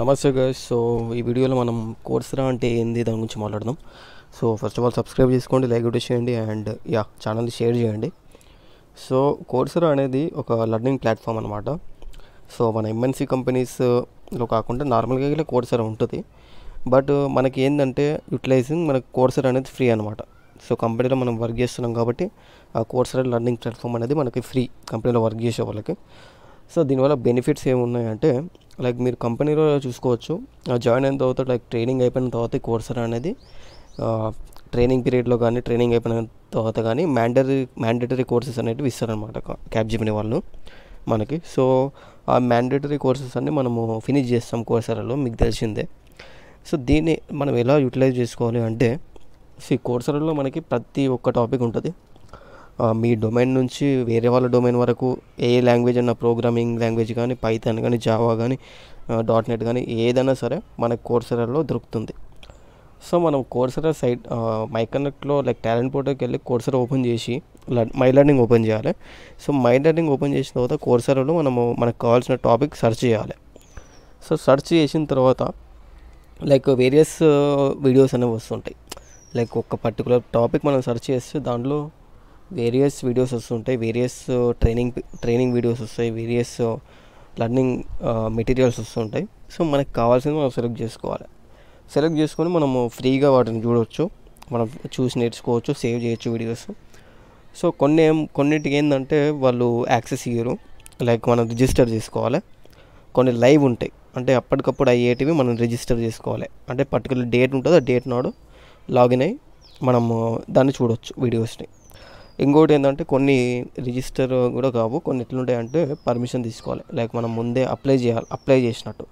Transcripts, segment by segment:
నమస్తే guys so ఈ వీడియోలో మనం కోర్సరా అంటే ఏంది దాని గురించి మాట్లాడదాం so first of all subscribe చేసుకోండి లైక్ కూడా చేయండి అండ్ యా ఛానల్ని షేర్ చేయండి సో కోర్సురా అనేది ఒక లర్నింగ్ ప్లాట్ఫామ్ అనమాట సో మన ఎంఎన్సీ కంపెనీస్లో uh, కాకుండా నార్మల్గా ఇలా కోర్సురా ఉంటుంది బట్ uh, మనకి ఏంటంటే యూటిలైజింగ్ మనకు కోర్సర్ అనేది ఫ్రీ అనమాట సో కంపెనీలో మనం వర్క్ చేస్తున్నాం కాబట్టి ఆ కోర్సరా లర్నింగ్ ప్లాట్ఫామ్ అనేది మనకి ఫ్రీ కంపెనీలో వర్క్ చేసే వాళ్ళకి సో దీనివల్ల బెనిఫిట్స్ ఏమున్నాయంటే లైక్ మీరు కంపెనీలో చూసుకోవచ్చు జాయిన్ అయిన తర్వాత లైక్ ట్రైనింగ్ అయిపోయిన తర్వాత కోర్సర్ అనేది ట్రైనింగ్ పీరియడ్లో కానీ ట్రైనింగ్ అయిపోయిన తర్వాత కానీ మ్యాండటరీ మ్యాండటరీ కోర్సెస్ అనేవి ఇస్తారనమాట క్యాబ్జిమిని వాళ్ళు మనకి సో ఆ మ్యాండటరీ కోర్సెస్ అన్నీ మనము ఫినిష్ చేస్తాం కోర్సరలో మీకు తెలిసిందే సో దీన్ని మనం ఎలా యూటిలైజ్ చేసుకోవాలి అంటే సో ఈ కోర్సరలో మనకి ప్రతి ఒక్క టాపిక్ ఉంటుంది మీ డొమైన్ నుంచి వేరే వాళ్ళ డొమైన్ వరకు ఏ లాంగ్వేజ్ అన్న ప్రోగ్రామింగ్ లాంగ్వేజ్ కానీ పైథాన్ కానీ జావా కానీ డాట్ నెట్ కానీ ఏదైనా సరే మన కోర్సెరలో దొరుకుతుంది సో మనం కోర్సెర సైట్ మై కనెక్ట్లో లైక్ టాలెంట్ పోర్టల్కి వెళ్ళి కోర్సెర ఓపెన్ చేసి మై లెర్నింగ్ ఓపెన్ చేయాలి సో మై లెర్నింగ్ ఓపెన్ చేసిన తర్వాత కోర్సెరలో మనము మనకు కావాల్సిన టాపిక్ సెర్చ్ చేయాలి సో సెర్చ్ చేసిన తర్వాత లైక్ వేరియస్ వీడియోస్ అనేవి వస్తుంటాయి లైక్ ఒక పర్టికులర్ టాపిక్ మనం సెర్చ్ చేస్తే దాంట్లో వేరియస్ వీడియోస్ వస్తుంటాయి వేరియస్ ట్రైనింగ్ ట్రైనింగ్ వీడియోస్ వస్తాయి వేరియస్ లర్నింగ్ మెటీరియల్స్ వస్తుంటాయి సో మనకు కావాల్సింది మనం సెలెక్ట్ చేసుకోవాలి సెలెక్ట్ చేసుకొని మనము ఫ్రీగా వాటిని చూడవచ్చు మనం చూసి నేర్చుకోవచ్చు సేవ్ చేయొచ్చు వీడియోస్ సో కొన్ని ఏం కొన్నిటికి ఏంటంటే వాళ్ళు యాక్సెస్ ఇయ్యరు లైక్ మనం రిజిస్టర్ చేసుకోవాలి కొన్ని లైవ్ ఉంటాయి అంటే అప్పటికప్పుడు అయ్యేటివి మనం రిజిస్టర్ చేసుకోవాలి అంటే పర్టికులర్ డేట్ ఉంటుంది ఆ డేట్ నాడు లాగిన్ అయ్యి మనము దాన్ని చూడవచ్చు వీడియోస్ని ఇంకోటి ఏంటంటే కొన్ని రిజిస్టర్ కూడా కావు కొన్ని ఎట్లుంటాయంటే పర్మిషన్ తీసుకోవాలి లైక్ మనం ముందే అప్లై చేయాలి అప్లై చేసినట్టు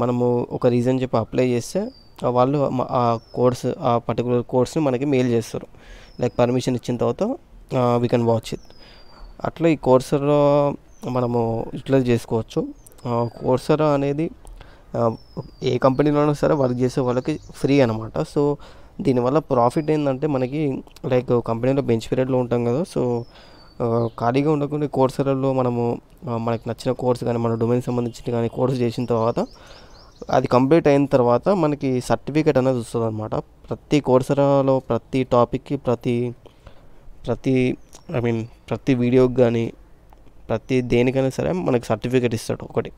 మనము ఒక రీజన్ చెప్పి అప్లై చేస్తే వాళ్ళు ఆ కోర్స్ ఆ పర్టికులర్ కోర్స్ని మనకి మెయిల్ చేస్తారు లైక్ పర్మిషన్ ఇచ్చిన తర్వాత వీ కెన్ వాచ్ ఇట్ అట్లా ఈ కోర్సర్లో మనము యూటిలైజ్ చేసుకోవచ్చు కోర్సర్ అనేది ఏ కంపెనీలోనూ సరే వర్క్ చేసే వాళ్ళకి ఫ్రీ అనమాట సో దీనివల్ల ప్రాఫిట్ ఏంటంటే మనకి లైక్ కంపెనీలో బెంచ్ పీరియడ్లో ఉంటాం కదా సో ఖాళీగా ఉండకుండా కోర్సులలో మనము మనకు నచ్చిన కోర్స్ కానీ మన డొమైన్ సంబంధించిన కానీ కోర్సు చేసిన తర్వాత అది కంప్లీట్ అయిన తర్వాత మనకి సర్టిఫికేట్ అనేది వస్తుంది అనమాట ప్రతి కోర్సులలో ప్రతి టాపిక్కి ప్రతి ప్రతి ఐ మీన్ ప్రతి వీడియోకి కానీ ప్రతి దేనికైనా సరే మనకి సర్టిఫికేట్ ఇస్తాడు ఒకటి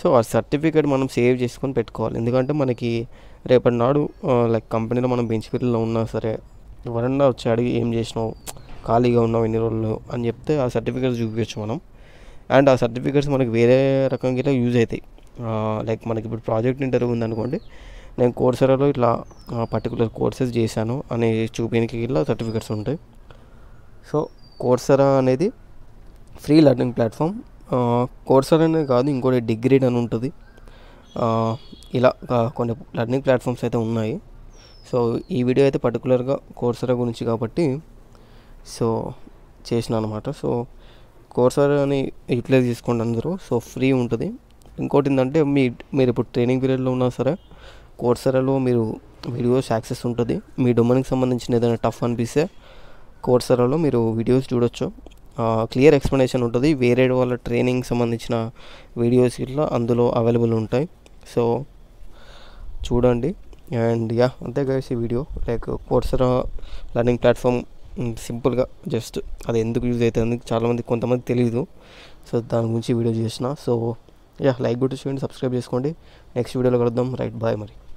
సో ఆ సర్టిఫికేట్ మనం సేవ్ చేసుకొని పెట్టుకోవాలి ఎందుకంటే మనకి రేపటి నాడు లైక్ కంపెనీలో మనం బెంచ్ పీరియడ్లో ఉన్నా సరే ఎవరన్నా వచ్చి అడిగి ఏం చేసినావు ఖాళీగా ఉన్నావు ఎన్ని రోజులు అని చెప్తే ఆ సర్టిఫికేట్స్ చూపించచ్చు మనం అండ్ ఆ సర్టిఫికేట్స్ మనకి వేరే రకంగా యూజ్ అవుతాయి లైక్ మనకి ఇప్పుడు ప్రాజెక్ట్ ఇంటర్వ్యూ ఉందనుకోండి నేను కోర్సెరలో ఇట్లా పర్టికులర్ కోర్సెస్ చేశాను అని చూపించకి ఇలా సర్టిఫికేట్స్ ఉంటాయి సో కోర్సెరా అనేది ఫ్రీ లెర్నింగ్ ప్లాట్ఫామ్ కోర్సెరా అనేది కాదు ఇంకోటి డిగ్రీడ్ అని ఉంటుంది ఇలా కొన్ని లర్నింగ్ ప్లాట్ఫామ్స్ అయితే ఉన్నాయి సో ఈ వీడియో అయితే పర్టికులర్గా కోర్సరా గురించి కాబట్టి సో చేసిన అనమాట సో కోర్సరా అని యూటిలైజ్ చేసుకోండి అందరూ సో ఫ్రీ ఉంటుంది ఇంకోటి ఏంటంటే మీ మీరు ఇప్పుడు ట్రైనింగ్ పీరియడ్లో ఉన్నా సరే కోర్సరాలో మీరు వీడియోస్ యాక్సెస్ ఉంటుంది మీ డొమైన్కి సంబంధించిన ఏదైనా టఫ్ అనిపిస్తే కోర్సరాలో మీరు వీడియోస్ చూడొచ్చు క్లియర్ ఎక్స్ప్లెనేషన్ ఉంటుంది వేరే వాళ్ళ ట్రైనింగ్ సంబంధించిన వీడియోస్ ఇట్లా అందులో అవైలబుల్ ఉంటాయి సో చూడండి అండ్ యా అంతే గైస్ ఈ video like Coursera learning platform సింపుల్గా జస్ట్ అది ఎందుకు యూజ్ అవుతుంది చాలామంది కొంతమంది తెలియదు సో దాని గురించి వీడియో చేసిన సో యా లైక్ కూడా చేయండి సబ్స్క్రైబ్ చేసుకోండి నెక్స్ట్ వీడియోలో కలుద్దాం రైట్ బాయ్ మరి